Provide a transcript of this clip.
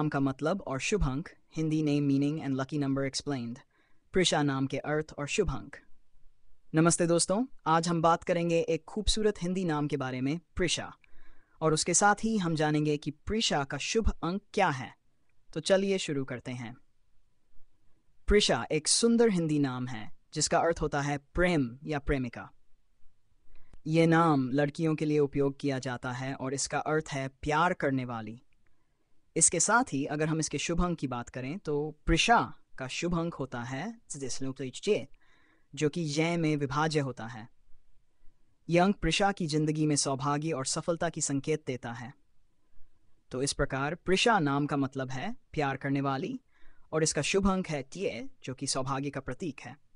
नाम का मतलब और शुभ अंक Hindi name meaning and lucky number explained Prisha नाम के अर्थ और शुभ अंक नमस्ते दोस्तों आज हम बात करेंगे एक खूबसूरत हिंदी नाम के बारे में प्रिशा और उसके साथ ही हम जानेंगे कि प्रिशा का शुभ अंक क्या है तो चलिए शुरू करते हैं प्रिशा एक सुंदर हिंदी नाम है जिसका अर्थ होता है प्रेम या प्रेमिका ये नाम लड़कियों के लिए उपयोग किया जाता है और इसका अर्थ है प्यार करने वाली इसके साथ ही अगर हम इसके शुभ अंक की बात करें तो प्रिशा का शुभ अंक होता है जो कि जय में विभाज्य होता है यह अंक प्रिशा की जिंदगी में सौभाग्य और सफलता की संकेत देता है तो इस प्रकार प्रिशा नाम का मतलब है प्यार करने वाली और इसका शुभ अंक है त्ये जो कि सौभाग्य का प्रतीक है